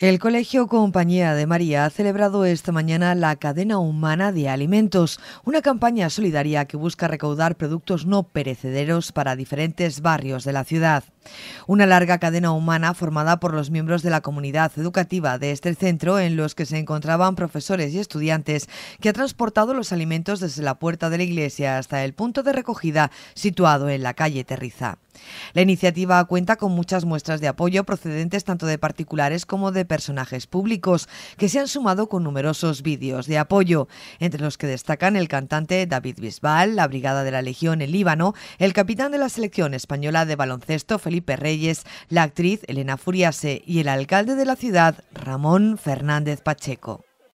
El Colegio Compañía de María ha celebrado esta mañana la cadena humana de alimentos, una campaña solidaria que busca recaudar productos no perecederos para diferentes barrios de la ciudad. Una larga cadena humana formada por los miembros de la comunidad educativa de este centro en los que se encontraban profesores y estudiantes que ha transportado los alimentos desde la puerta de la iglesia hasta el punto de recogida situado en la calle Terriza. La iniciativa cuenta con muchas muestras de apoyo procedentes tanto de particulares como de personajes públicos, que se han sumado con numerosos vídeos de apoyo, entre los que destacan el cantante David Bisbal, la Brigada de la Legión en Líbano, el capitán de la selección española de baloncesto Felipe Reyes, la actriz Elena Furiase y el alcalde de la ciudad Ramón Fernández Pacheco.